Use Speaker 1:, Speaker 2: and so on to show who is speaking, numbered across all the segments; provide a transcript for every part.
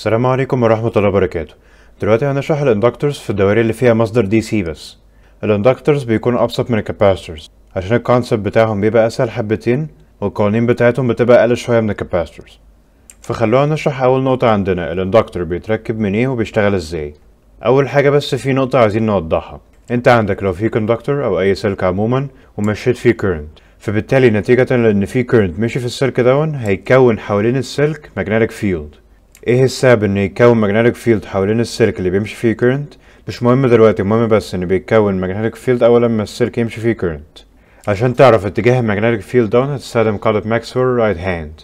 Speaker 1: السلام عليكم ورحمة الله وبركاته دلوقتي هنشرح الاندكتورز في الدوائر اللي فيها مصدر دي سي بس الاندكتورز بيكونوا ابسط من الكاباستورز عشان الكونسبت بتاعهم بيبقى اسهل حبتين والقوانين بتاعتهم بتبقى اقل شوية من الكاباستورز فخلونا نشرح اول نقطة عندنا الاندكتور بيتركب من ايه وبيشتغل ازاي اول حاجة بس في نقطة عايزين نوضحها انت عندك لو في كوندكتور او اي سلك عموما ومشيت فيه كيرنت فبالتالي نتيجة لان في كيرنت مشي في السلك دون هيكون حوالين السلك ماجنتيك فيلد ايه السبب ان يتكون ماجنتيك فيلد حوالين السلك اللي بيمشي فيه كيرنت مش مهم دلوقتي المهم بس ان بيتكون ماجنتيك فيلد اول لما السلك يمشي فيه كيرنت عشان تعرف اتجاه الماجنتيك فيلد ده هتستخدم قاعدة ماكسويل رايت هاند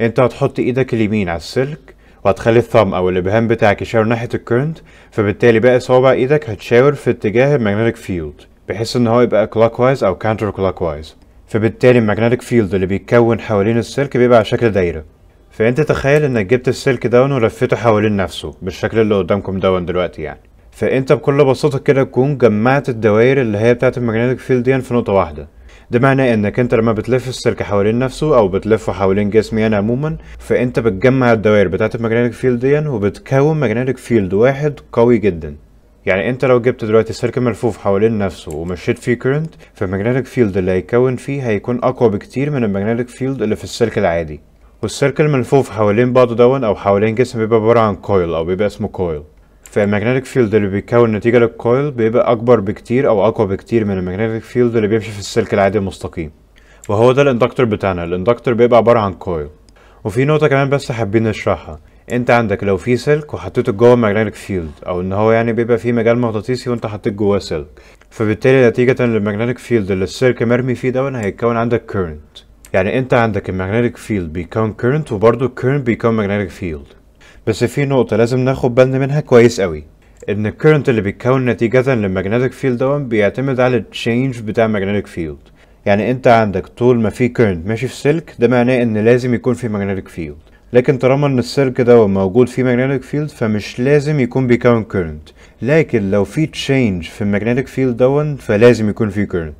Speaker 1: انت هتحط ايدك اليمين على السلك وهتخلي الثم او الابهام بتاعك يشاور ناحية الكيرنت فبالتالي باقي صوابع ايدك هتشاور في اتجاه الماجنتيك فيلد بحيث ان هو يبقى clockwise او كلوك وايز فبالتالي الماجنتيك فيلد اللي بيتكون حوالين السلك بيبقى على شكل دايرة فانت تخيل انك جبت السلك داون ولفيته حوالين نفسه بالشكل اللي قدامكم دون دلوقتي يعني فانت بكل بساطه كده تكون جمعت الدوائر اللي هي بتاعت المagnetic فيلد دي في نقطه واحده ده معناه انك انت لما بتلف السلك حوالين نفسه او بتلفه حوالين جسم يعني عموما فانت بتجمع الدوائر بتاعت المagnetic فيلد دي وبتكون magnetic فيلد واحد قوي جدا يعني انت لو جبت دلوقتي سلك ملفوف حوالين نفسه ومشيت فيه كرنت فالمagnetic فيلد اللي هيكون فيه هيكون اقوى بكتير من المagnetic فيلد اللي في السلك العادي والسيركل ملفوف حوالين بعضه دون او حوالين جسم بيبقى عباره عن كويل او بيبقى اسمه كويل فالماجنتيك فيلد اللي بيكون نتيجه للكويل بيبقى اكبر بكتير او اقوى بكتير من الماجنتيك فيلد اللي بيمشي في السلك العادي المستقيم وهو ده الاندكتور بتاعنا الاندكتور بيبقى عباره عن كويل وفي نقطه كمان بس حابين نشرحها انت عندك لو في سلك وحطيته جوه ماجنتيك فيلد او ان هو يعني بيبقى في مجال مغناطيسي وانت حطيت جواه سلك فبالتالي نتيجه للماجنتيك فيلد اللي السلك مرمي فيه دون هيتكون عندك current يعني انت عندك المagnetic فيلد بيكون كيرنت وبرضه الكيرنت بيكون magnetic فيلد بس في نقطة لازم ناخد بالنا منها كويس قوي ان الكرنت اللي بيتكون نتيجة للمagnetic فيلد ده بيعتمد على التشينج بتاع magnetic فيلد يعني انت عندك طول ما في كرنت ماشي في سلك ده معناه ان لازم يكون في magnetic فيلد لكن طالما ان السلك ده موجود فيه magnetic فيلد فمش لازم يكون بيكون كيرنت لكن لو في تشينج في المagnetic فيلد ده فلازم يكون فيه كيرنت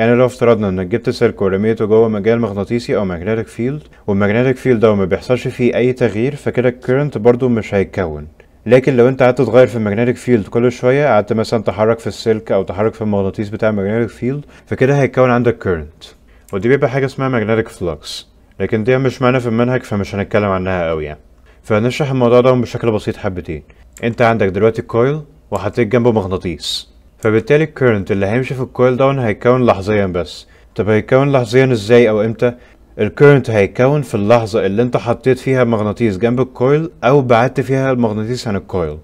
Speaker 1: يعني لو افترضنا انك جبت سلك ورميته جوه مجال مغناطيسي او ماجنتيك فيلد والماجنتيك فيلد ده ما بيحصلش فيه اي تغيير فكده الكرنت برضو مش هيتكون لكن لو انت قعدت تغير في الماجنتيك فيلد كل شويه قعدت مثلا تحرك في السلك او تحرك في المغناطيس بتاع الماجنتيك فيلد فكده هيتكون عندك كرنت ودي بيبقى حاجه اسمها magnetic flux لكن دي مش معنى في المنهج فمش هنتكلم عنها قوي يعني فهنشرح الموضوع ده بشكل بسيط حبتين انت عندك دلوقتي كويل وحطيت جنبه مغناطيس فبالتالي الكرنت اللي هيمشي في الكويل داون هيكون لحظيا بس طب هيكون لحظيا ازاي او امتى الكرنت هيكون في اللحظة اللي انت حطيت فيها مغناطيس جنب الكويل او بعدت فيها المغناطيس عن الكويل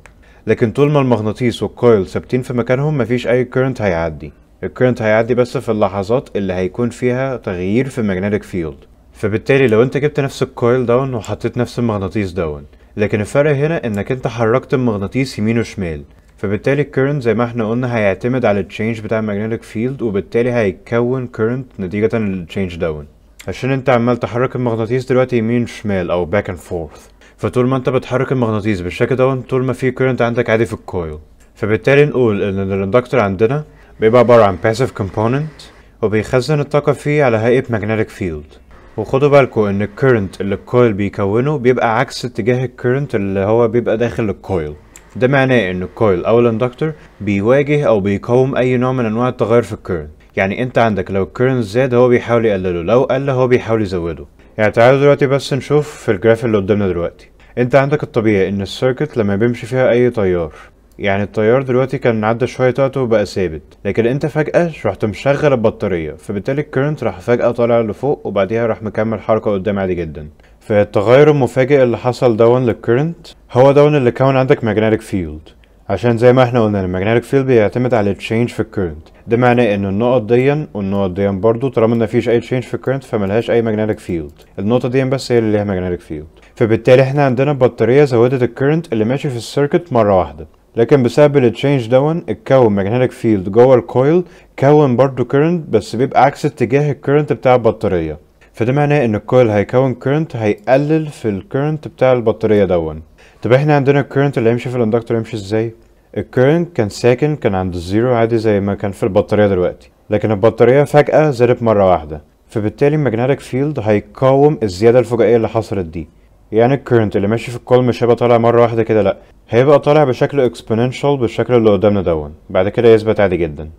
Speaker 1: لكن طول ما المغناطيس والكويل ثابتين في مكانهم مفيش اي كرنت هيعدي الكرنت هيعدي بس في اللحظات اللي هيكون فيها تغيير في المagnetic فيلد فبالتالي لو انت جبت نفس الكويل داون وحطيت نفس المغناطيس داون لكن الفرق هنا انك انت حركت المغناطيس يمين وشمال فبالتالي الكيرنت زي ما احنا قلنا هيعتمد على التشينج بتاع الماجنتيك فيلد وبالتالي هيتكون كيرنت نتيجة change داون عشان انت عمال تحرك المغناطيس دلوقتي يمين شمال او باك اند فورث فطول ما انت بتحرك المغناطيس بالشكل داون طول ما في كيرنت عندك عادي في الكويل فبالتالي نقول ان الاندكتور عندنا بيبقى عبارة عن باسيف كومبوننت وبيخزن الطاقة فيه على هيئة ماجنتيك فيلد وخدوا بالكوا ان الكيرنت اللي الكويل بيكونه بيبقى عكس اتجاه الكيرنت اللي هو بيبقى داخل الكويل ده معناه ان الكويل او الاندكتور بيواجه او بيقاوم اي نوع من انواع التغير في الكيرن يعني انت عندك لو الكيرن زاد هو بيحاول يقلله لو قل هو بيحاول يزوده يعني تعالوا دلوقتي بس نشوف في الجراف اللي قدامنا دلوقتي انت عندك الطبيعي ان السيركت لما بيمشي فيها اي تيار يعني التيار دلوقتي كان عدى شوية وقت وبقى ثابت لكن انت فجأة رحت مشغل البطارية فبالتالي الكرنت راح فجأة طالع لفوق وبعديها راح مكمل حركة قدام عادي جدا فالتغير المفاجئ اللي حصل دون للكرنت هو دون اللي كون عندك magnetic field عشان زي ما احنا قلنا الماجنتيك فيلد بيعتمد على التشينج في الكرنت ده معناه ان النقط دي والنقط دي برضه طالما ان مفيش اي تشينج في الكرنت فملهاش اي ماجنتيك فيلد النقطه دي بس هي اللي ليها ماجنتيك فيلد فبالتالي احنا عندنا بطاريه زودت الكرنت اللي ماشي في السيركت مره واحده لكن بسبب التشينج دون اتكون ماجنتيك فيلد جوه الكويل كون برضه كرنت بس بيبقى عكس اتجاه الكرنت بتاع البطاريه فده معناه ان الكويل هيكون كورنت هيقلل في الكيرنت بتاع البطاريه دون طب احنا عندنا الكورنت اللي هيمشي في الاندكتور يمشي ازاي الكيرنت كان ساكن كان عند الزيرو عادي زي ما كان في البطاريه دلوقتي لكن البطاريه فجاه زادت مره واحده فبالتالي الماجنتيك فيلد هيقاوم الزياده الفجائيه اللي حصلت دي يعني الكورنت اللي ماشي في الكول مش هيبقى طالع مره واحده كده لا هيبقى طالع بشكل اكسبوننشال بالشكل اللي قدامنا دون بعد كده يثبت عادي جدا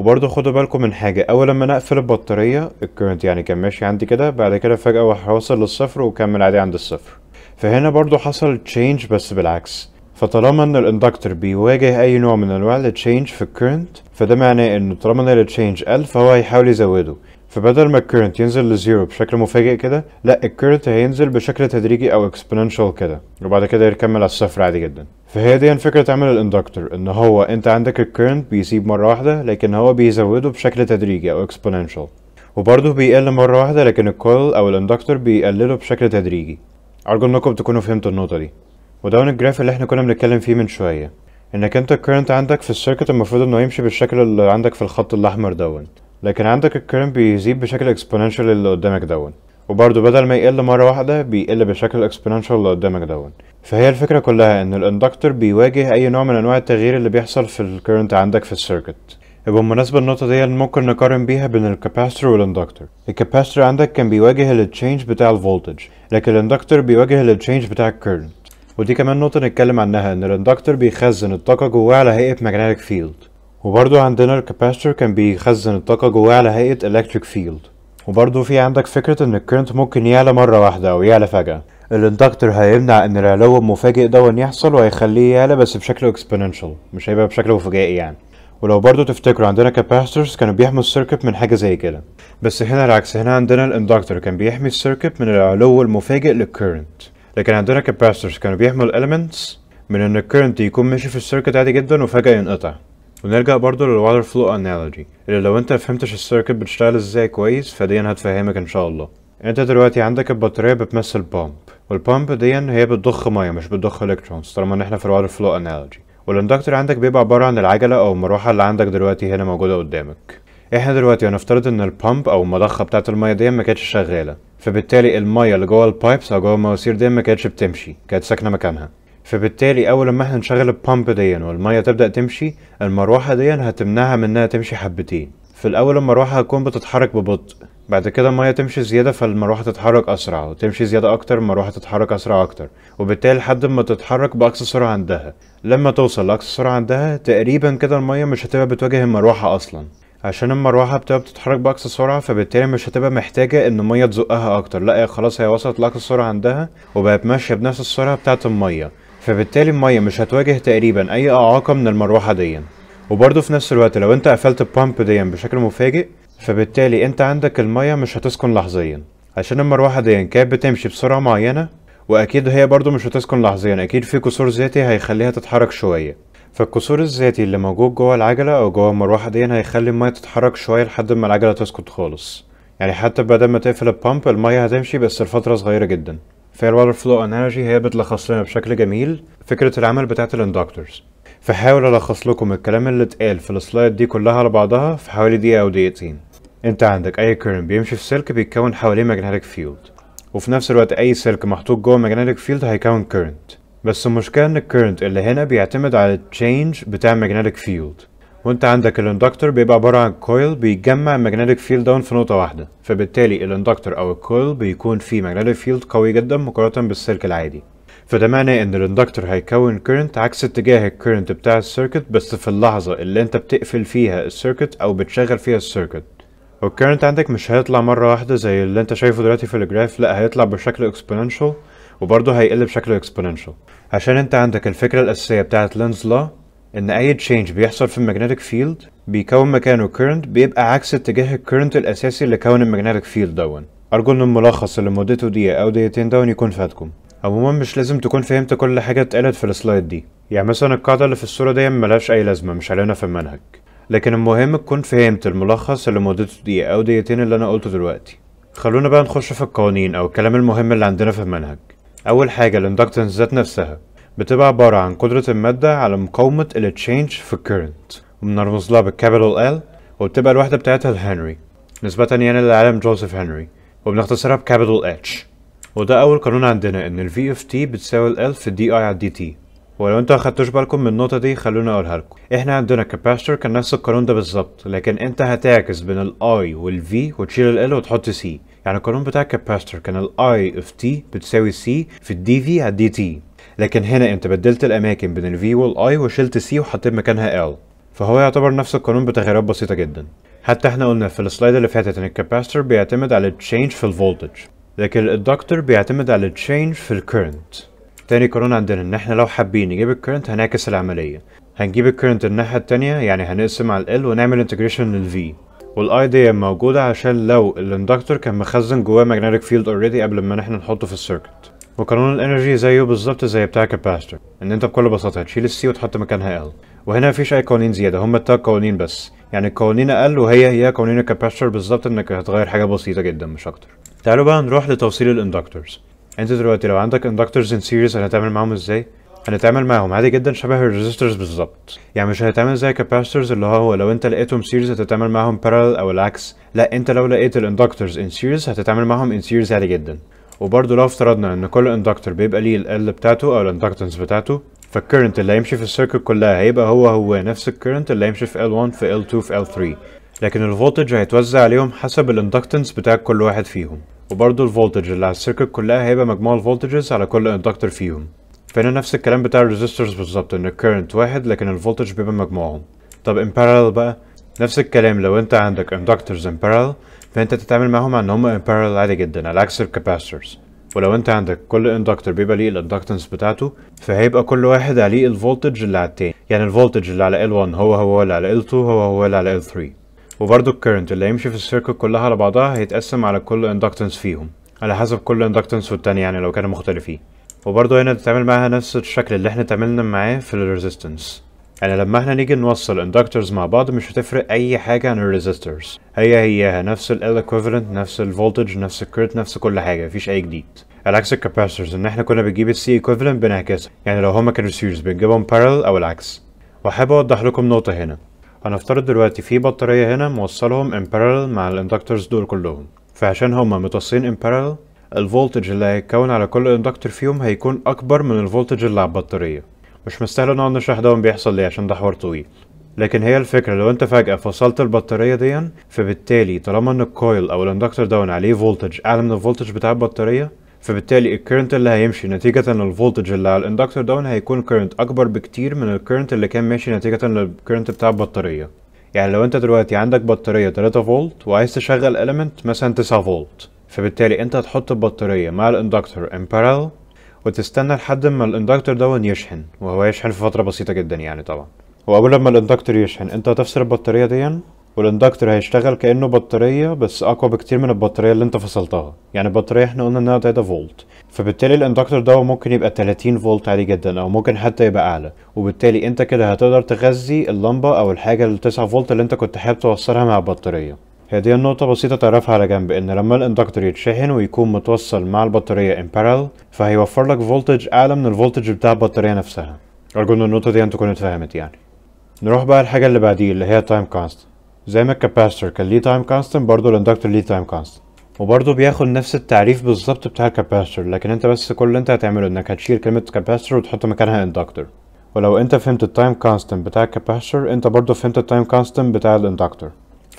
Speaker 1: وبرضه خدوا بالكم من حاجة أول لما أنا أقفل البطارية الكرنت يعني كان ماشي عندي كده بعد كده فجأة راح للصفر وكمل عادي عند الصفر فهنا برضه حصل تشينج بس بالعكس فطالما ان الاندكتور بيواجه اي نوع من انواع التشينج في الكرنت فده معناه ان طالما ان التشينج قل فهو هيحاول يزوده فبدل ما الكرنت ينزل لزيرو بشكل مفاجئ كده لا الكرنت هينزل بشكل تدريجي او exponential كده وبعد كده يكمل على الصفر عادي جدا فهي دي فكرة عمل الاندكتور ان هو انت عندك الكرنت بيسيب مرة واحدة لكن هو بيزوده بشكل تدريجي او exponential وبرضه بيقل مرة واحدة لكن الكويل او الاندكتور بيقلله بشكل تدريجي ارجو انكم تكونوا فهمتوا النقطة دي وده الجراف اللي احنا كنا بنتكلم فيه من شوية انك انت الكرنت عندك في السيركت المفروض انه يمشي بالشكل اللي عندك في الخط الاحمر دون لكن عندك الكرنت بيزيد بشكل اكسبوننشال اللي قدامك دون وبرضه بدل ما يقل مرة واحدة بيقل بشكل اكسبوننشال اللي قدامك دون فهي الفكرة كلها ان الاندكتور بيواجه اي نوع من انواع التغيير اللي بيحصل في الكرنت عندك في السيركت وبالمناسبة النقطة دي ممكن نقارن بيها بين الكاباستور والاندكتور الكاباستور عندك كان بيواجه التشينج بتاع الفولتج لكن الاندكتور بيواجه التشينج بتاع الكرنت ودي كمان نقطة نتكلم عنها ان الاندكتور بيخزن الطاقة جواه على هيئة ماجنتيك فيلد وبرضو عندنا الكاباستور كان بيخزن الطاقة جواه على هيئة electric field وبرضو في عندك فكرة ان الكرنت ممكن يعلى مرة واحدة او يعلى فجأة الاندكتور هيمنع ان العلو المفاجئ دون يحصل وهيخليه يعلى بس بشكل exponential مش هيبقى بشكل فجائي يعني ولو برضو تفتكروا عندنا كاباسترز كانوا بيحموا السيركت من حاجة زي كده بس هنا العكس هنا عندنا الاندكتور كان بيحمي السيركت من العلو المفاجئ للكرنت لكن عندنا كاباسترز كانوا بيحموا الاليمنتس من ان الكرنت يكون ماشي في السيركت عادي جدا وفجأة ينقطع ونرجع برضو water flow analogy اللي لو انت مفهمتش السيركت بتشتغل ازاي كويس فدي هتفهمك ان شاء الله انت دلوقتي عندك البطاريه بتمثل بامب والبامب دي هي بتضخ ميه مش بتضخ الكترونز طالما ان احنا في water flow analogy والاندكتور عندك بيبقى عباره عن العجله او المروحه اللي عندك دلوقتي هنا موجوده قدامك احنا دلوقتي هنفترض ان البامب او المضخه بتاعت الميه دي ما كانتش شغاله فبالتالي الميه اللي جوه البايبس او جوه المواسير دي ما كانتش بتمشي كانت ساكنه مكانها فبالتالي اول ما احنا نشغل البامب دي والميه تبدا تمشي المروحه دي هتمنعها من انها تمشي حبتين في الاول المروحه هتكون بتتحرك ببطء بعد كده الميه تمشي زياده فالمروحه تتحرك اسرع وتمشي زياده اكتر المروحه تتحرك اسرع اكتر وبالتالي لحد ما تتحرك باقصى سرعه عندها لما توصل لاقصى سرعه عندها تقريبا كده الميه مش هتبقى بتواجه المروحه اصلا عشان المروحه بتبقى بتتحرك باقصى سرعه فبالتالي مش هتبقى محتاجه ان الميه تزقها اكتر لا خلاص هي وصلت لاقصى سرعه عندها وبقت ماشيه بنفس السرعه بتاعه الميه فبالتالي المية مش هتواجه تقريبا أي إعاقة من المروحة دي وبرضه في نفس الوقت لو أنت قفلت البامب دي بشكل مفاجئ فبالتالي أنت عندك المية مش هتسكن لحظيا عشان المروحة دي كانت بتمشي بسرعة معينة وأكيد هي برضه مش هتسكن لحظيا أكيد في كسور ذاتي هيخليها تتحرك شوية فالكسور الذاتي اللي موجود جوه العجلة أو جوه المروحة دي هيخلي المية تتحرك شوية لحد ما العجلة تسكت خالص يعني حتى بدل ما تقفل البامب المية هتمشي بس لفترة صغيرة جدا فهي الوتر فلو انالوجي هي بتلخص لنا بشكل جميل فكره العمل بتاعه الاندكتورز فحاول الخص لكم الكلام اللي اتقال في السلايد دي كلها على بعضها في حوالي دقيقه او دقيقتين انت عندك اي كيرن بيمشي في سلك بيتكون حواليه ماجنتيك فيلد وفي نفس الوقت اي سلك محطوط جوه ماجنتيك فيلد هيكون كيرنت بس المشكله ان الكيرنت اللي هنا بيعتمد على التشينج بتاع ماجنتيك فيلد وانت عندك الاندكتور بيبقى عباره عن كويل بيجمع الماجنتيك فيلد داون في نقطه واحده فبالتالي الاندكتور او الكويل بيكون فيه ماجنتيك فيلد قوي جدا مقارنه بالسلك العادي فده معناه ان الاندكتور هيكون كيرنت عكس اتجاه الكيرنت بتاع السيركت بس في اللحظه اللي انت بتقفل فيها السيركت او بتشغل فيها السيركت والكيرنت عندك مش هيطلع مره واحده زي اللي انت شايفه دلوقتي في الجراف لا هيطلع بشكل اكسبوننشال وبرضه هيقل بشكل اكسبوننشال عشان انت عندك الفكره الاساسيه بتاعه لينز لا ان اي تشينج بيحصل في الماجنتيك فيلد بيكون مكانه current بيبقى عكس اتجاه الكرنت الاساسي اللي كون الماجنتيك فيلد دون ارجو ان الملخص اللي مدته دقيقة او دقيقتين دون يكون فاتكم عموما مش لازم تكون فهمت كل حاجة اتقالت في السلايد دي يعني مثلا القاعدة اللي في الصورة دي ملهاش اي لازمة مش علينا في المنهج لكن المهم تكون فهمت الملخص اللي مدته دقيقة او دقيقتين اللي انا قلته دلوقتي خلونا بقى نخش في القوانين او الكلام المهم اللي عندنا في المنهج اول حاجة الاندكتنس ذات نفسها بتبقى عبارة عن قدرة المادة على مقاومة التشينج في current وبنرمز لها بالكابيتال L وبتبقى الوحدة بتاعتها الهنري نسبة يعني للعالم جوزيف هنري وبنختصرها بكابيتال H وده أول قانون عندنا إن ال T بتساوي ال L في الـ DI على دي DT ولو انتوا اخدتوش بالكم من النقطة دي خلوني اقولها لكم احنا عندنا كاباستور كان نفس القانون ده بالظبط لكن انت هتعكس بين الاي والفي وتشيل ال وتحط سي يعني القانون بتاع الكاباستور كان الاي اوف تي بتساوي سي في الدي في على الدي تي لكن هنا انت بدلت الاماكن بين الفي والاي وشلت سي وحطيت مكانها ال فهو يعتبر نفس القانون بتغيرات بسيطه جدا حتى احنا قلنا في السلايد اللي فاتت ان الكاباستر بيعتمد على التشينج في الفولتج لكن الادكتور بيعتمد على التشينج في الكرنت تاني قانون عندنا ان احنا لو حابين نجيب الكرنت هنعكس العمليه هنجيب الكرنت الناحيه التانية يعني هنقسم على ال ونعمل انتجريشن للفي والاي دي موجوده عشان لو الاندكتور كان مخزن جواه ماجنتيك فيلد اوريدي قبل ما احنا نحطه في السيركت وقانون الانرجي زيه بالظبط زي بتاع كاباستر ان انت بكل بساطه هتشيل السي وتحط مكانها ال وهنا مفيش اي قوانين زياده هم التلات قوانين بس يعني القوانين اقل وهي هي قوانين الكاباستر بالظبط انك هتغير حاجه بسيطه جدا مش اكتر تعالوا بقى نروح لتوصيل الاندكتورز انت دلوقتي لو عندك اندكتورز ان سيريز هنتعامل معاهم ازاي هنتعامل معاهم عادي جدا شبه الريزيسترز بالظبط يعني مش هنتعامل زي كاباسترز اللي هو لو انت لقيتهم سيريز هتتعامل معاهم بارال او العكس لا انت لو لقيت الاندكتورز ان سيريز هتتعامل معاهم ان سيريز عادي جدا وبرضه لو افترضنا ان كل اندكتور بيبقى ليه ال بتاعته او الاندكتنس بتاعته فالكرنت اللي هيمشي في السيركت كلها هيبقى هو هو نفس الكرنت اللي هيمشي في L1 في L2 في L3 لكن الفولتج هيتوزع عليهم حسب الاندكتنس بتاع كل واحد فيهم وبرضه الفولتج اللي على السيركت كلها هيبقى مجموع الفولتجز على كل اندكتور فيهم فهنا نفس الكلام بتاع الريزستورز بالظبط ان الكرنت واحد لكن الفولتج بيبقى مجموعهم طب ان بقى نفس الكلام لو انت عندك اندكتورز ان parallel فانت تتعامل معاهم ان هم امبارل عادي جدا على عكس الكاباسترز ولو انت عندك كل اندكتور بيبقى ليه الاندكتنس بتاعته فهيبقى كل واحد عليه الفولتج اللي على التاني يعني الفولتج اللي على L1 هو هو اللي على L2 هو هو اللي على L3 وبرضه الكرنت اللي هيمشي في السيركل كلها على بعضها هيتقسم على كل اندكتنس فيهم على حسب كل اندكتنس والتاني يعني لو كانوا مختلفين وبرضه هنا بتتعامل معاها نفس الشكل اللي احنا اتعاملنا معاه في الريزيستنس يعني لما احنا نيجي نوصل اندكتورز مع بعض مش هتفرق اي حاجه عن الريزستورز هي هيها نفس ال equivalent نفس الفولتج نفس الكرت نفس كل حاجه مفيش اي جديد على عكس الكاباسيتورز ان احنا كنا بنجيب السي equivalent بنعكسها يعني لو هما كانوا سيريز بنجيبهم parallel او العكس وحابب اوضح لكم نقطه هنا هنفترض دلوقتي في بطاريه هنا موصلهم in parallel مع الاندكتورز دول كلهم فعشان هما متوصلين in parallel الفولتج اللي هيتكون على كل اندكتور فيهم هيكون اكبر من الفولتج اللي على البطاريه مش مستاهل نقعد نشرح ده بيحصل ليه عشان ده حوار طويل لكن هي الفكرة لو انت فجأة فصلت البطارية دي فبالتالي طالما ان الكويل او الاندكتور داون عليه فولتج اعلى من الفولتج بتاع البطارية فبالتالي الكرنت اللي هيمشي نتيجة للفولتج اللي على الاندكتور داون هيكون كرنت أكبر بكتير من الكرنت اللي كان ماشي نتيجة للكرنت بتاع البطارية يعني لو انت دلوقتي عندك بطارية 3 فولت وعايز تشغل element مثلا 9 فولت فبالتالي انت هتحط البطارية مع الاندكتور in parallel وتستنى لحد ما الاندكتور ده يشحن وهو يشحن في فتره بسيطه جدا يعني طبعا واول لما الاندكتور يشحن انت هتفصل البطاريه دي والاندكتور هيشتغل كانه بطاريه بس اقوى بكتير من البطاريه اللي انت فصلتها يعني البطاريه احنا قلنا انها 3 فولت فبالتالي الاندكتور ده ممكن يبقى 30 فولت عادي جدا او ممكن حتى يبقى اعلى وبالتالي انت كده هتقدر تغذي اللمبه او الحاجه ال 9 فولت اللي انت كنت حابب توصلها مع البطاريه هي دي النقطة بسيطة تعرفها على جنب ان لما الاندكتور يتشحن ويكون متوصل مع البطارية in parallel فهيوفر لك فولتج اعلى من الفولتج بتاع البطارية نفسها ارجو ان النقطة دي أنت كنتوا اتفهمت يعني نروح بقى الحاجة اللي بعديه اللي هي time constant زي ما الكاباستور كان ليه time constant برضه الاندكتور ليه time constant وبرضه بياخد نفس التعريف بالظبط بتاع الكاباستور لكن انت بس كل اللي انت هتعمله انك هتشيل كلمة كاباستور وتحط مكانها اندكتور ولو انت فهمت التايم كونستنت بتاع الكاباستور انت برضه فهمت التايم كونستنت بتاع الاندكتور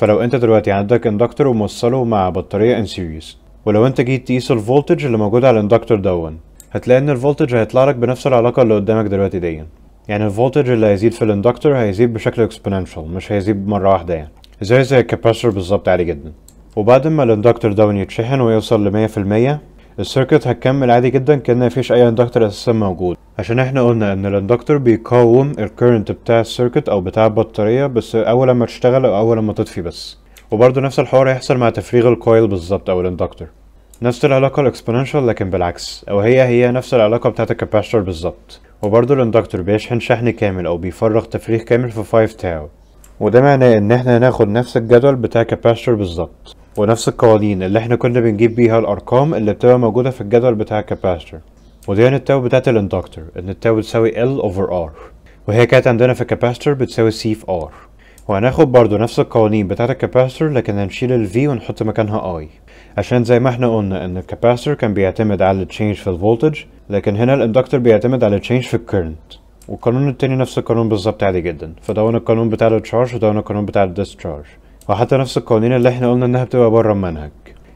Speaker 1: فلو انت دلوقتي عندك اندكتور وموصله مع بطاريه ان سيريس ولو انت جيت تقيس الفولتج اللي موجود على الاندكتور دون هتلاقي ان الفولتج هيطلع لك بنفس العلاقه اللي قدامك دلوقتي دي يعني الفولتج اللي هيزيد في الاندكتور هيزيد بشكل اكسبوننشال مش هيزيد مره واحده يعني زي زي الكاباسيتور بالظبط عالي جدا وبعد ما الاندكتور دون يتشحن ويوصل ل 100% السيركت هتكمل عادي جدا كأن مفيش أي اندكتور أساسا موجود عشان احنا قلنا ان الاندكتور بيقاوم الكرنت بتاع السيركت او بتاع البطارية بس اول لما تشتغل او اول لما تطفي بس وبرضه نفس الحوار هيحصل مع تفريغ الكويل بالظبط او الاندكتور نفس العلاقة الاكسبوننشال لكن بالعكس او هي هي نفس العلاقة بتاعة الكاباستور بالظبط وبرضه الاندكتور بيشحن شحن كامل او بيفرغ تفريغ كامل في 5 تاو وده معناه ان احنا هناخد نفس الجدول بتاع كاباستور بالظبط ونفس القوانين اللي احنا كنا بنجيب بيها الارقام اللي بتبقى موجودة في الجدول بتاع الكاباستر ودي هنا التاو بتاعت الاندكتور ان التاو بتساوي L over R وهي كانت عندنا في الكاباستر بتساوي C في R وهناخد برضو نفس القوانين بتاعت الكاباستر لكن هنشيل ال V ونحط مكانها I عشان زي ما احنا قلنا ان الكاباستر كان بيعتمد على التشينج في الفولتج لكن هنا الاندكتر بيعتمد على التشينج في الكرنت والقانون التاني نفس القانون بالظبط عادي جدا فده القانون بتاع التشارج وده هو القانون بتاع الديسشارج وحتى نفس القوانين اللي احنا قلنا انها بتبقى بره المنهج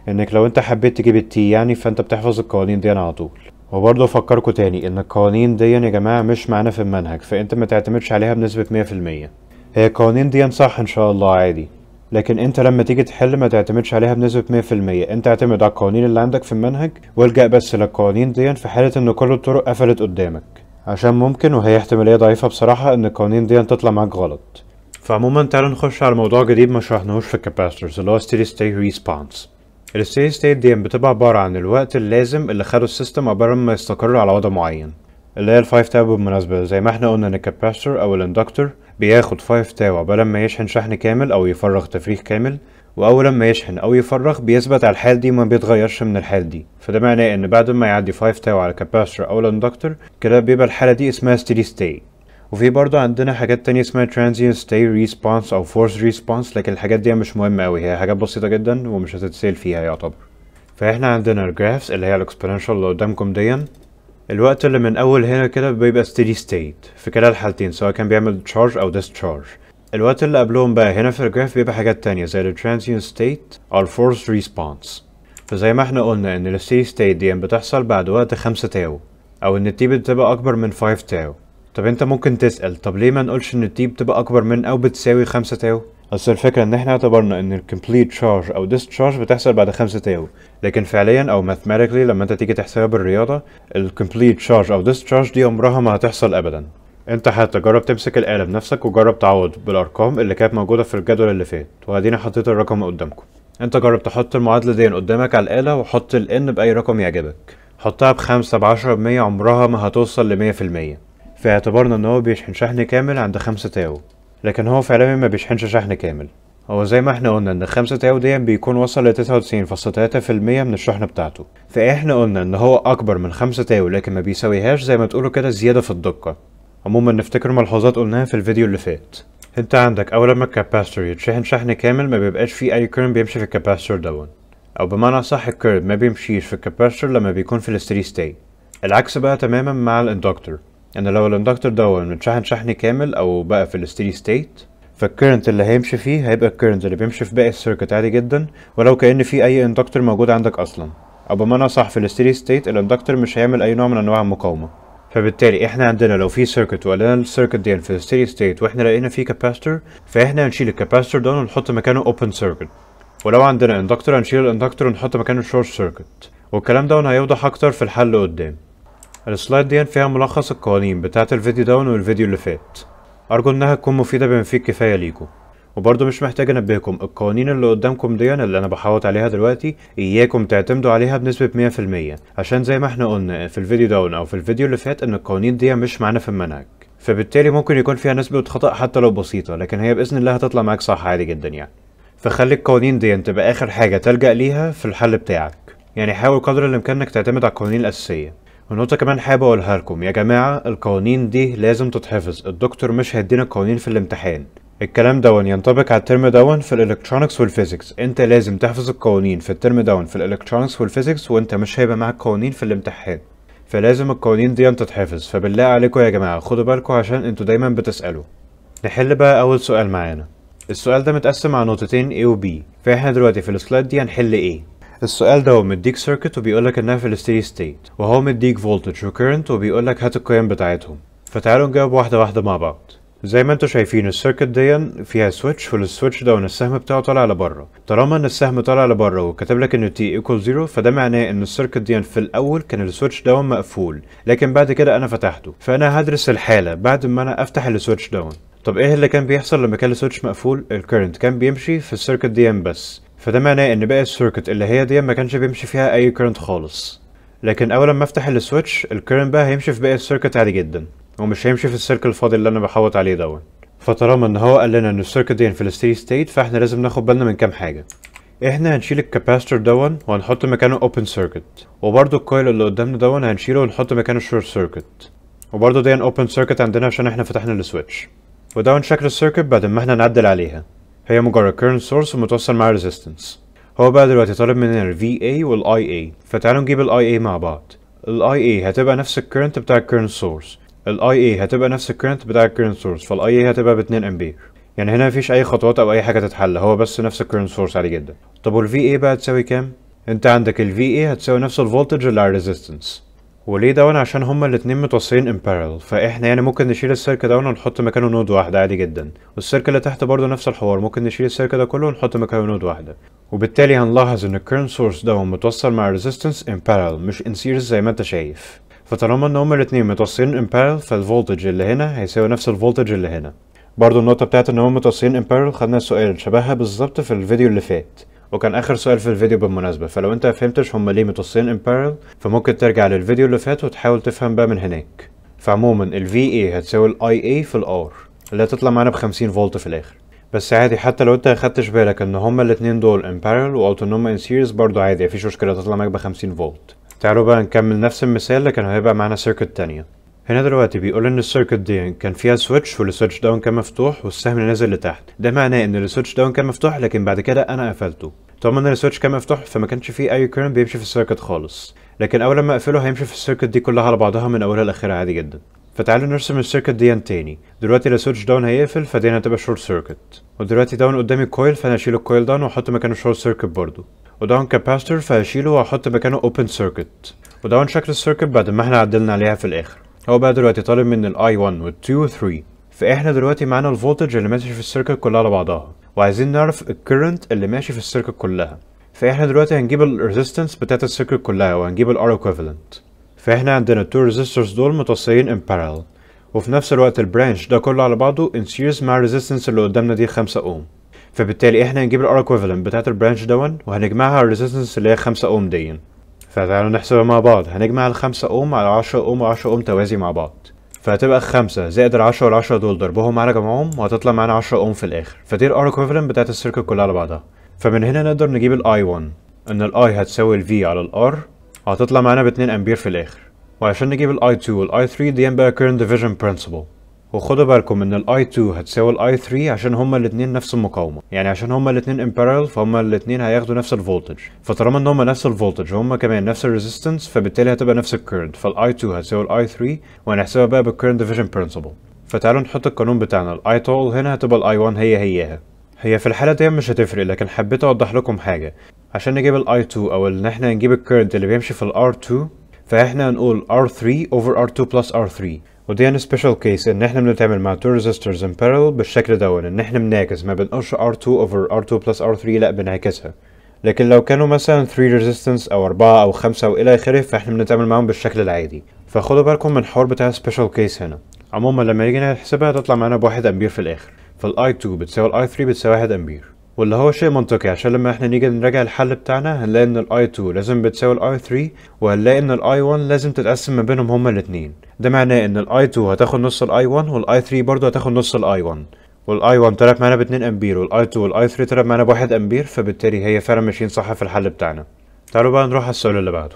Speaker 1: انك لو انت حبيت تجيب التي يعني فانت بتحفظ القوانين دي على طول وبرضه افكركم تاني ان القوانين دي يا جماعه مش معانا في المنهج فانت ما تعتمدش عليها بنسبه 100% هي القوانين دي صح ان شاء الله عادي لكن انت لما تيجي تحل ما تعتمدش عليها بنسبة 100% انت اعتمد على القوانين اللي عندك في المنهج والجأ بس للقوانين دي في حالة ان كل الطرق قفلت قدامك عشان ممكن وهي احتمالية ضعيفة بصراحة ان القوانين دي تطلع معاك غلط فعموما تعالوا نخش على موضوع جديد ما شرحناهوش في الكاباسترز اللي هو ستيدي ستيت ريسبونس الستيدي ستيت دي بتبقى عبارة عن الوقت اللازم اللي خده السيستم عبارة ما يستقر على وضع معين اللي هي الفايف تاو بالمناسبة زي ما احنا قلنا ان الكاباستر او الاندكتور بياخد فايف تاو عبال ما يشحن شحن كامل او يفرغ تفريغ كامل واول ما يشحن او يفرغ بيثبت على الحال دي ما بيتغيرش من الحال دي فده معناه ان بعد ما يعدي 5 تاو على الكاباستر او الاندكتور كده بيبقى الحاله دي اسمها ستيدي ستيت وفي برضو عندنا حاجات تانية اسمها transient stay response او force response لكن الحاجات دي مش مهمة اوي هي حاجات بسيطة جدا ومش هتتسال فيها يعتبر فاحنا عندنا الجرافس اللي هي الاكسبوننشال اللي قدامكم ديا الوقت اللي من اول هنا كده بيبقى steady state في كلا الحالتين سواء كان بيعمل charge او discharge الوقت اللي قبلهم بقى هنا في الجراف بيبقى حاجات تانية زي ال transient state او ال force response فزي ما احنا قلنا ان ال steady state دي بتحصل بعد وقت خمسة تاو او ان التي بتبقى اكبر من 5 تاو طب انت ممكن تسأل طب ليه ما نقولش ان التي بتبقى اكبر من او بتساوي خمسة تاو اصل الفكرة ان احنا اعتبرنا ان الكمبليت شارج او ديسشارج بتحصل بعد خمسة تاو لكن فعليا او ماثماتيكلي لما انت تيجي تحسبها بالرياضة الكمبليت شارج او ديسشارج دي عمرها ما هتحصل ابدا انت حتى جرب تمسك الآلة بنفسك وجرب تعوض بالارقام اللي كانت موجودة في الجدول اللي فات وادينا حطيت الرقم قدامكم انت جرب تحط المعادلة دي قدامك على الآلة وحط ال n بأي رقم يعجبك حطها بخمسة بعشرة بمية عمرها ما هتوصل لمية في المية في اعتبارنا ان هو بيشحن شحن كامل عند خمسة تاو لكن هو فعلا ما بيشحنش شحن كامل هو زي ما احنا قلنا ان خمسة تاو دي بيكون وصل لتسعة وتسعين في المية من الشحن بتاعته فاحنا قلنا ان هو اكبر من خمسة تاو لكن ما بيساويهاش زي ما تقولوا كده زيادة في الدقة عموما نفتكر ملحوظات قلناها في الفيديو اللي فات انت عندك اول لما الكاباستور يتشحن شحن كامل ما بيبقاش فيه اي كيرن بيمشي في الكاباستور دون او بمعنى صح الكيرن ما بيمشيش في الكاباستور لما بيكون في الستري ستي العكس بقى تماما مع الاندكتور ان لو الاندكتور دوت متشحن شحن كامل او بقى في الستيدي ستيت فالكرنت اللي هيمشي فيه هيبقى الكرنت اللي بيمشي في باقي السيركت عادي جدا ولو كان في اي اندكتور موجود عندك اصلا او بمعنى صح في الستيدي ستيت الاندكتور مش هيعمل اي نوع من انواع المقاومه فبالتالي احنا عندنا لو في سيركت ولقينا السيركت دي في الستيدي ستيت واحنا لقينا فيه كاباستور فاحنا هنشيل الكاباستور ده ونحط مكانه اوبن سيركت ولو عندنا اندكتور هنشيل الاندكتور ونحط مكانه شورت سيركت والكلام ده هيوضح اكتر في الحل قدام السلايد دي فيها ملخص القوانين بتاعة الفيديو ده والفيديو اللي فات أرجو إنها تكون مفيدة بما فيه الكفاية ليكوا وبرضه مش محتاج انبهكم القوانين اللي قدامكم دي اللي انا بحوط عليها دلوقتي اياكم تعتمدوا عليها بنسبه 100% عشان زي ما احنا قلنا في الفيديو داون او في الفيديو اللي فات ان القوانين دي مش معانا في المنهج فبالتالي ممكن يكون فيها نسبه خطا حتى لو بسيطه لكن هي باذن الله هتطلع معاك صح عادي جدا يعني فخلي القوانين دي تبقى اخر حاجه تلجا ليها في الحل بتاعك يعني حاول قدر الامكان انك تعتمد على القوانين الاساسيه ونقطة كمان حابب اقولها لكم يا جماعة القوانين دي لازم تتحفظ الدكتور مش هيدينا القوانين في الامتحان الكلام دون ينطبق على الترم دون في الالكترونكس والفيزيكس انت لازم تحفظ القوانين في الترم دون في الالكترونكس والفيزيكس وانت مش هيبقى معاك قوانين في الامتحان فلازم القوانين دي تتحفظ فبالله عليكم يا جماعة خدوا بالكم عشان انتوا دايما بتسألوا نحل بقى اول سؤال معانا السؤال ده متقسم على نقطتين A و B فاحنا دلوقتي في السلايد دي هنحل A السؤال ده هو مديك سيركت وبيقولك انها في الستيدي ستيت وهو مديك فولتج وكرنت وبيقولك هات القيم بتاعتهم فتعالوا نجاوب واحدة واحدة مع بعض زي ما انتوا شايفين السيركت دي فيها سويتش والسويتش ده وان السهم بتاعه طالع لبره طالما ان السهم طالع لبره وكاتب لك ان تي ايكوال زيرو فده معناه ان السيركت دي في الاول كان السويتش ده مقفول لكن بعد كده انا فتحته فانا هدرس الحاله بعد ما انا افتح السويتش داون طب ايه اللي كان بيحصل لما كان السويتش مقفول الكرنت كان بيمشي في السيركت دي بس فده معناه ان باقي السيركت اللي هي دي ما كانش بيمشي فيها اي كرنت خالص لكن اول ما افتح السويتش الكرنت بقى هيمشي في باقي السيركت عادي جدا ومش هيمشي في السيركل الفاضي اللي انا بحوط عليه دوت فطالما ان هو قال لنا ان السيركت دي في الستيدي ستيت فاحنا لازم ناخد بالنا من كام حاجه احنا هنشيل الكاباستور دون وهنحط مكانه اوبن سيركت وبرده الكويل اللي قدامنا دون هنشيله ونحط مكانه شورت سيركت وبرده دي اوبن سيركت عندنا عشان احنا فتحنا السويتش ودون شكل السيركت بعد ما احنا نعدل عليها هي مجرد current source ومتوصل مع resistance هو بقى دلوقتي طالب مننا ال VA وال IA فتعالوا نجيب ال IA مع بعض ال IA هتبقى نفس ال current بتاع ال current source ال IA هتبقى نفس ال current بتاع ال current source فال IA هتبقى ب 2 امبير يعني هنا مفيش اي خطوات او اي حاجه تتحل هو بس نفس current source عادي جدا طب وال VA بقى هتساوي كام انت عندك ال VA هتساوي نفس الفولتج اللي على الريزيستنس وليه داون عشان هما الاتنين متوصلين امبارل فاحنا يعني ممكن نشيل السيرك داون ونحط مكانه نود واحدة عادي جدا والسيرك اللي تحت برضه نفس الحوار ممكن نشيل السيرك ده كله ونحط مكانه نود واحدة وبالتالي هنلاحظ ان الكيرن سورس داون متوصل مع الريزيستنس امبارل مش ان سيريز زي ما انت شايف فطالما ان هما الاتنين متوصلين بارل فالفولتج اللي هنا هيساوي نفس الفولتج اللي هنا برضه النقطة بتاعت ان هما متوصلين بارل خدنا السؤال شبهها بالظبط في الفيديو اللي فات وكان اخر سؤال في الفيديو بالمناسبه فلو انت مفهمتش هما ليه متوصين امبارل فممكن ترجع للفيديو اللي فات وتحاول تفهم بقى من هناك فعموما ال VA هتساوي ال IA في ال R اللي هتطلع معانا ب 50 فولت في الاخر بس عادي حتى لو انت مخدتش بالك ان هما الاتنين دول in parallel ان سيريز in برضو عادي مفيش مشكلة تطلع معاك ب 50 فولت تعالوا بقى نكمل نفس المثال لكن هيبقى معانا سيركت تانية هنا دلوقتي بيقول ان السيركت دي كان فيها سويتش والسويتش داون كان مفتوح والسهم نازل لتحت ده معناه ان السويتش داون كان مفتوح لكن بعد كده انا قفلته طبعا ان السويتش كان مفتوح فما كانش فيه اي كرن بيمشي في السيركت خالص لكن اول ما اقفله هيمشي في السيركت دي كلها على بعضها من اولها لاخرها عادي جدا فتعالوا نرسم السيركت دي تاني دلوقتي السويتش داون هيقفل فدي هتبقى شورت سيركت ودلوقتي داون قدامي كويل فانا هشيل الكويل داون واحط مكانه شورت سيركت برضه وداون كاباستور فهشيله واحط مكانه اوبن سيركت وداون شكل السيركت بعد ما احنا عدلنا عليها في الاخر هو بقى دلوقتي طالب من الاي 1 وال2 و 3 فاحنا دلوقتي معانا الفولتج اللي ماشي في السيركت كلها على بعضها وعايزين نعرف الكرنت اللي ماشي في السيركت كلها فاحنا دلوقتي هنجيب الريزيستنس بتاعت السيركت كلها وهنجيب الار ايكويفالنت فاحنا عندنا التو ريزيستورز دول متوصلين ان بارل وفي نفس الوقت البرانش ده كله على بعضه ان سيريز مع الريزيستنس اللي قدامنا دي 5 اوم فبالتالي احنا هنجيب الار ايكويفالنت بتاعت البرانش ده وهنجمعها على الريزيستنس اللي هي 5 اوم دين فتعالوا نحسبها مع بعض هنجمع الخمسة اوم على عشرة اوم وعشرة اوم توازي مع بعض فهتبقى 5 زائد العشرة والعشرة دول ضربهم معانا جمعهم وهتطلع معانا عشرة اوم في الاخر فدي الار equivalent بتاعت السيركل كلها على بعضها فمن هنا نقدر نجيب الاي 1 ان الاي هتساوي الفي على الار وهتطلع معانا باتنين امبير في الاخر وعشان نجيب الاي 2 والاي 3 دي بقى current ديفيجن برنسبل وخدوا بالكم ان الاي 2 هتساوي الاي 3 عشان هما الاثنين نفس المقاومه يعني عشان هما الاثنين امبارل فهما الاثنين هياخدوا نفس الفولتج فطالما ان هما نفس الفولتج هما كمان نفس الريزيستنس فبالتالي هتبقى نفس الكرنت فالاي 2 هتساوي الاي 3 وهنحسبها بقى بالكرنت ديفيجن برنسبل فتعالوا نحط القانون بتاعنا الاي تول هنا هتبقى الاي 1 هي هياها هي في الحالة دي مش هتفرق لكن حبيت اوضح لكم حاجة عشان نجيب الاي 2 او ان احنا نجيب الكرنت اللي بيمشي في الار 2 فاحنا هنقول R3 over R2 plus R3 ودي يعني سبيشال كيس ان احنا بنتعامل مع تو resistors ان بارل بالشكل دون ان احنا بنعكس ما بنقرش R2 اوفر R2 بلس R3 لا بنعكسها لكن لو كانوا مثلا 3 ريزيستنس او 4 او 5 او الى اخره فاحنا بنتعامل معاهم بالشكل العادي فخدوا بالكم من الحوار بتاع السبيشال كيس هنا عموما لما نيجي نحسبها تطلع معانا بواحد امبير في الاخر فالاي 2 بتساوي الاي 3 بتساوي 1 امبير واللي هو شيء منطقي عشان لما احنا نيجي نراجع الحل بتاعنا هنلاقي ان الاي 2 لازم بتساوي الاي 3 وهنلاقي ان الاي 1 لازم تتقسم ما بينهم هما الاتنين ده معناه ان الاي 2 هتاخد نص الاي 1 والاي 3 برضه هتاخد نص الاي 1 والاي 1 طلعت معانا ب 2 امبير والاي 2 والاي 3 طلعت معانا ب 1 امبير فبالتالي هي فعلا ماشيين صح في الحل بتاعنا تعالوا بقى نروح على السؤال اللي بعده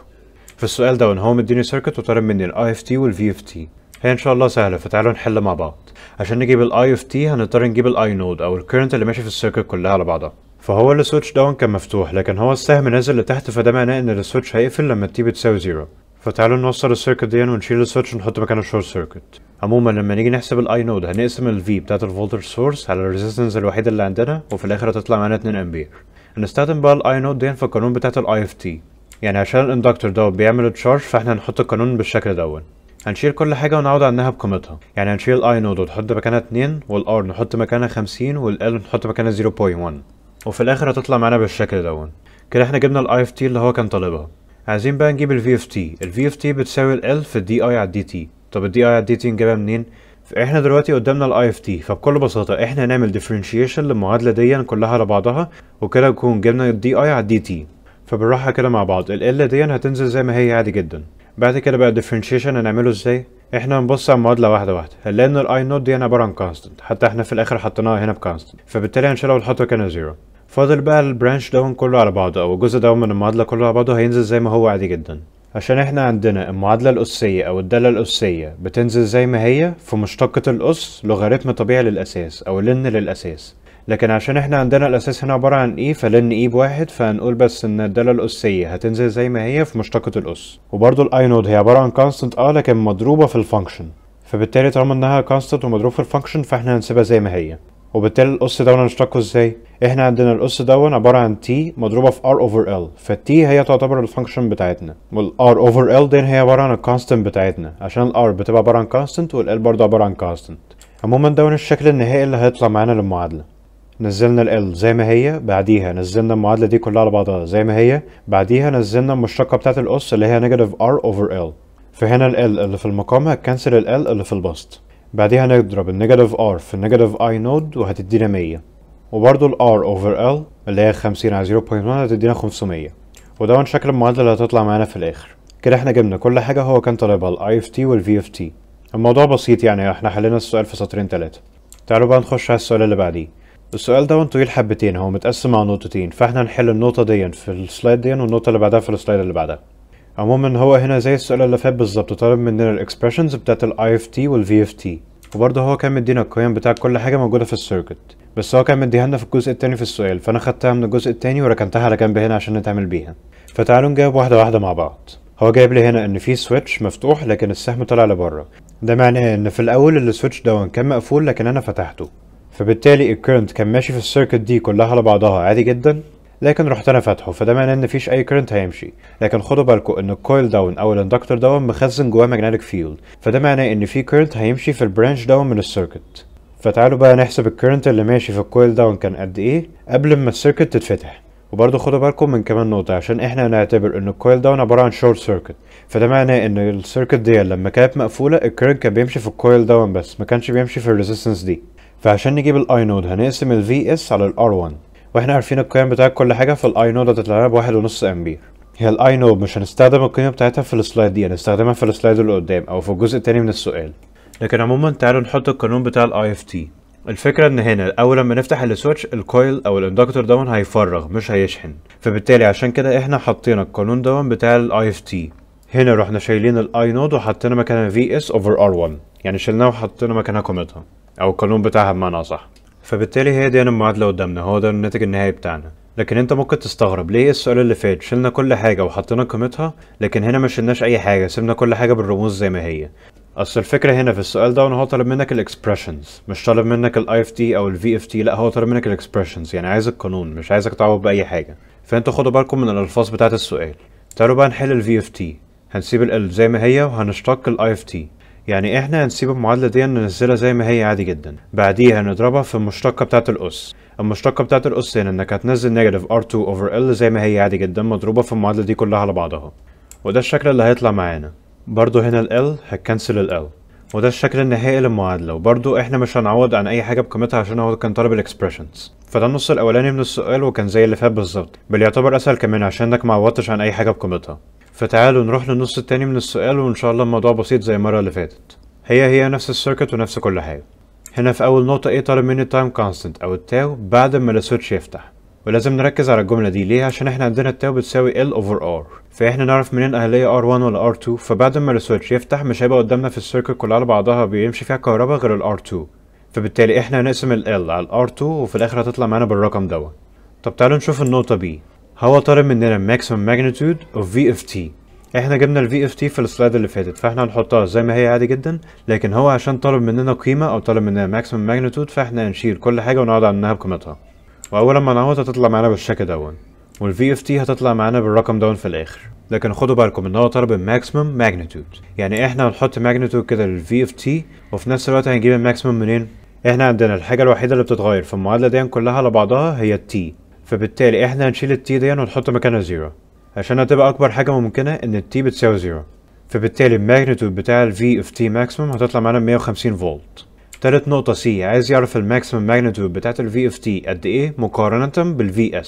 Speaker 1: في السؤال ده هو مديني سيركت وطلب مني الاي اف تي والفي اف تي هي ان شاء الله سهله فتعالوا نحل مع بعض عشان نجيب الاي اوف تي هنضطر نجيب الاي نود او الكرنت اللي ماشي في السيركت كلها على بعضها فهو السويتش داون كان مفتوح لكن هو السهم نازل لتحت فده معناه ان السويتش هيقفل لما التي بتساوي زيرو فتعالوا نوصل السيركت دي ونشيل السويتش ونحط مكانه شورت سيركت عموما لما نيجي نحسب الاي نود هنقسم الفي بتاعت الفولتج سورس على الريزيستنس الوحيد اللي عندنا وفي الاخر هتطلع معانا 2 امبير هنستخدم بقى الاي نود دي في القانون بتاعت الاي اف تي يعني عشان الاندكتور دوت بيعمل تشارج فاحنا هنحط القانون بالشكل دوت هنشيل كل حاجة ونعوض عنها بقيمتها يعني هنشيل الاي نود وتحط مكانها 2 والار نحط مكانها 50 والال نحط مكانها 0.1 وفي الاخر هتطلع معانا بالشكل دون كده احنا جبنا الاي اف تي اللي هو كان طالبها عايزين بقى نجيب الفي اف تي الفي اف تي بتساوي ال في الدي اي على الدي تي طب الدي اي على الدي تي نجيبها منين فاحنا دلوقتي قدامنا الاي اف تي فبكل بساطه احنا هنعمل ديفرنشيشن للمعادله دي كلها على بعضها وكده نكون جبنا الدي اي على الدي تي فبالراحه كده مع بعض ال ال دي هتنزل زي ما هي عادي جدا بعد كده بقى الديفرنشيشن هنعمله ازاي احنا هنبص على المعادله واحده واحده هنلاقي ان الاي نوت دي هنا عباره عن كونستنت حتى احنا في الاخر حطيناها هنا بكونستنت فبالتالي هنشيلها ونحطها كأنها زيرو فاضل بقى البرانش ده كله على بعضه او الجزء ده من المعادله كله على بعضه هينزل زي ما هو عادي جدا عشان احنا عندنا المعادلة الأسية أو الدالة الأسية بتنزل زي ما هي في مشتقة الأس لوغاريتم طبيعي للأساس أو لن للأساس لكن عشان احنا عندنا الاساس هنا عبارة عن ايه فلن ايه بواحد فهنقول بس ان الدالة الاسية هتنزل زي ما هي في مشتقة الاس وبرده الاي نود هي عبارة عن كونستنت اه لكن مضروبة في الفانكشن فبالتالي طالما انها كونستنت ومضروب في الفانكشن فاحنا هنسيبها زي ما هي وبالتالي الأس ده هنشتقه ازاي؟ احنا عندنا الأس ده عبارة عن t مضروبة في r over l فالتي هي تعتبر الفانكشن بتاعتنا والار over l دي هي عبارة عن الكونستنت بتاعتنا عشان الار بتبقى عبارة عن كونستنت والال برضه عبارة عن كونستنت عموما ده الشكل النهائي اللي هيطلع معانا للمعادلة نزلنا ال زي ما هي بعديها نزلنا المعادله دي كلها على بعضها زي ما هي بعديها نزلنا المشتقه بتاعت الاس اللي هي نيجاتيف ار اوفر ال فهنا ال اللي في المقام هتكنسل ال اللي في البسط بعديها نضرب النيجاتيف ار في النيجاتيف اي نود وهتدينا 100 وبرضه ال r اوفر ال اللي هي 50 على 0.1 هتدينا 500 وده شكل المعادله اللي هتطلع معانا في الاخر كده احنا جبنا كل حاجه هو كان طالبها الاي اف تي والفي اف تي الموضوع بسيط يعني احنا حلينا السؤال في سطرين ثلاثه تعالوا بقى نخش على السؤال اللي بعديه السؤال ده طويل حبتين هو متقسم على نقطتين فاحنا هنحل النقطة دي في السلايد دي والنقطة اللي بعدها في السلايد اللي بعدها عموما هو هنا زي السؤال اللي فات بالظبط طالب مننا الاكسبريشنز بتاعت الاي اف تي VFT اف تي وبرضه هو كان مدينا القيم بتاعت كل حاجة موجودة في السيركت بس هو كان مديها لنا في الجزء التاني في السؤال فانا خدتها من الجزء التاني وركنتها على جنب هنا عشان نتعامل بيها فتعالوا نجاوب واحدة واحدة مع بعض هو جايب لي هنا ان في سويتش مفتوح لكن السهم طلع لبره ده معناه ان في الاول السويتش ده كان مقفول لكن انا فتحته فبالتالي الكرنت كان ماشي في السيركت دي كلها على بعضها عادي جدا لكن رحت انا فاتحه فده معناه ان مفيش اي كرنت هيمشي لكن خدوا بالكم ان الكويل داون او الاندكتور داون مخزن جواه ماجنتيك فيلد فده معناه ان في كرنت هيمشي في البرانش داون من السيركت فتعالوا بقى نحسب الكرنت اللي ماشي في الكويل داون كان قد ايه قبل ما السيركت تتفتح وبرضه خدوا بالكم من كمان نقطة عشان احنا هنعتبر ان الكويل داون عبارة عن شورت سيركت فده معناه ان السيركت دي لما كانت مقفولة الكرنت كان بيمشي في الكويل داون بس ما كانش بيمشي في الريزيستنس دي فعشان نجيب الاي نود هنقسم الفي VS على الار R1 واحنا عارفين القيم بتاعت كل حاجة فالاي نود هتطلع لنا بواحد ونص امبير هي الاي نود مش هنستخدم القيمة بتاعتها في السلايد دي هنستخدمها في السلايد اللي قدام او في الجزء التاني من السؤال لكن عموما تعالوا نحط القانون بتاع الاي اف تي الفكرة ان هنا اول ما نفتح السويتش الكويل او الاندكتور دون هيفرغ مش هيشحن فبالتالي عشان كده احنا حطينا القانون دون بتاع الاي اف تي هنا رحنا شايلين الاي نود وحطينا مكانها في اس اوفر ار 1 يعني شلناها وحطينا مكانها قيمتها او القانون بتاعها بمعنى اصح فبالتالي هي دي المعادله قدامنا هو ده الناتج النهائي بتاعنا لكن انت ممكن تستغرب ليه إيه السؤال اللي فات شلنا كل حاجه وحطينا قيمتها لكن هنا ما شلناش اي حاجه سيبنا كل حاجه بالرموز زي ما هي اصل الفكره هنا في السؤال ده ان هو طالب منك الاكسبريشنز مش طالب منك الاي اف تي او الفي اف تي لا هو طالب منك الاكسبريشنز يعني عايز القانون مش عايزك تعوض باي حاجه فانتوا خدوا بالكم من الالفاظ بتاعه السؤال تعالوا بقى نحل الفي اف تي هنسيب ال زي ما هي وهنشتق I of t يعني احنا هنسيب المعادلة دي ننزلها زي ما هي عادي جدا بعديها هنضربها في المشتقة بتاعت الأس المشتقة بتاعت الأس هنا انك هتنزل نيجاتيف R2 over L زي ما هي عادي جدا مضروبة في المعادلة دي كلها على بعضها وده الشكل اللي هيطلع معانا برضو هنا ال L هتكنسل ال L وده الشكل النهائي للمعادلة وبرضو احنا مش هنعوض عن اي حاجة بقيمتها عشان هو كان طالب الاكسبريشنز فده النص الاولاني من السؤال وكان زي اللي فات بالظبط بل يعتبر اسهل كمان عشان انك معوضتش عن اي حاجة بقيمتها فتعالوا نروح للنص التاني من السؤال وإن شاء الله الموضوع بسيط زي المرة اللي فاتت هي هي نفس السيركت ونفس كل حاجة هنا في أول نقطة إيه طالب مني التايم كونستنت أو التاو بعد ما السويتش يفتح ولازم نركز على الجملة دي ليه عشان احنا عندنا التاو بتساوي L over R فاحنا نعرف منين أهلية R1 ولا R2 فبعد ما السويتش يفتح مش هيبقى قدامنا في السيركت كلها على بعضها بيمشي فيها كهرباء غير ال R2 فبالتالي احنا هنقسم ال L على ال R2 وفي الآخر هتطلع معانا بالرقم دوت طب تعالوا نشوف النقطة B هو من لنا maximum magnitude of VFT احنا جبنا ال VFT في السلايد اللي فاتت فاحنا هنحطها زي ما هي عادي جدا لكن هو عشان طالب مننا قيمة او طالب مننا maximum magnitude فاحنا هنشيل كل حاجة ونقعد عنها بقيمتها واول ما نعوض هتطلع معانا بالشكل دون وال VFT هتطلع معانا بالرقم دون في الاخر لكن خدوا بالكم ان هو طالب maximum magnitude يعني احنا هنحط magnitude كده لل VFT وفي نفس الوقت هنجيب ال maximum منين؟ احنا عندنا الحاجة الوحيدة اللي بتتغير في المعادلة دي كلها على بعضها هي التي فبالتالي احنا هنشيل التي دي ونحط مكانها زيرو عشان هتبقى اكبر حاجة ممكنة ان التي بتساوي زيرو فبالتالي الماجنتود بتاع الفي V تي T هتطلع معانا 150 فولت تالت نقطة C عايز يعرف الماكسيمم ماجنتود بتاعت ال V of T قد ايه مقارنة بال VS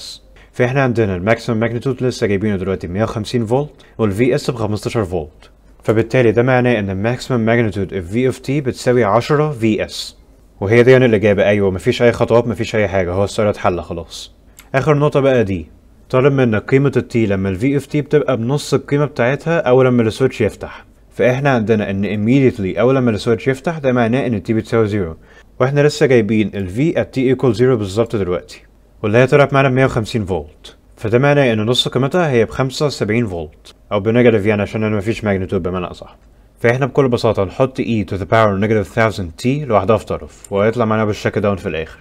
Speaker 1: فاحنا عندنا الماكسيمم ماجنتود لسه جايبينه دلوقتي 150 فولت وال VS ب 15 فولت فبالتالي ده معناه ان الماكسيمم ماجنتود اف في اوف تي بتساوي 10 في اس وهي دي الاجابه ايوه مفيش اي خطوات مفيش اي حاجه هو السؤال اتحل خلاص اخر نقطه بقى دي طالب منك قيمه التي لما الفي اف تي بتبقى بنص القيمه بتاعتها او لما السويتش يفتح فاحنا عندنا ان immediately اول لما السويتش يفتح ده معناه ان التي بتساوي 0 واحنا لسه جايبين الفي at t equal 0 بالظبط دلوقتي واللي هي طلعت معانا ب 150 فولت فده معناه ان نص قيمتها هي ب 75 فولت او بنيجاتيف يعني عشان انا مفيش ماجنتود بمعنى اصح فاحنا بكل بساطه نحط e to the power negative 1000 t لوحدها في طرف وهيطلع معانا بالشكل ده في الاخر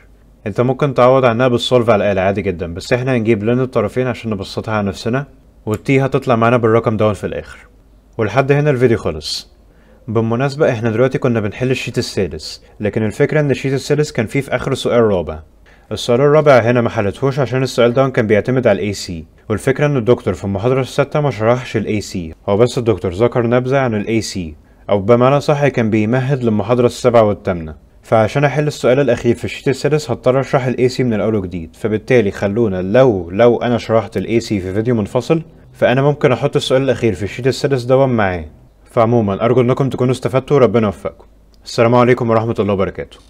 Speaker 1: انت ممكن تعوض عنها بالسولف على الآلة عادي جدا بس احنا هنجيب لين الطرفين عشان نبسطها على نفسنا والتي هتطلع معانا بالرقم دون في الآخر ولحد هنا الفيديو خلص بالمناسبة احنا دلوقتي كنا بنحل الشيت السادس لكن الفكرة ان الشيت السادس كان فيه في اخره سؤال رابع السؤال الرابع هنا ما حلتهوش عشان السؤال ده كان بيعتمد على الاي سي والفكرة ان الدكتور في المحاضرة الستة ما شرحش الاي سي هو بس الدكتور ذكر نبذة عن الاي سي او بمعنى صح كان بيمهد للمحاضرة السابعة والثامنة فعشان احل السؤال الاخير في الشيت السادس هضطر اشرح الاي سي من الاول وجديد فبالتالي خلونا لو لو انا شرحت الاي سي في فيديو منفصل فانا ممكن احط السؤال الاخير في الشيت السادس ده معاه فعموما ارجو انكم تكونوا استفدتوا وربنا يوفقكم السلام عليكم ورحمه الله وبركاته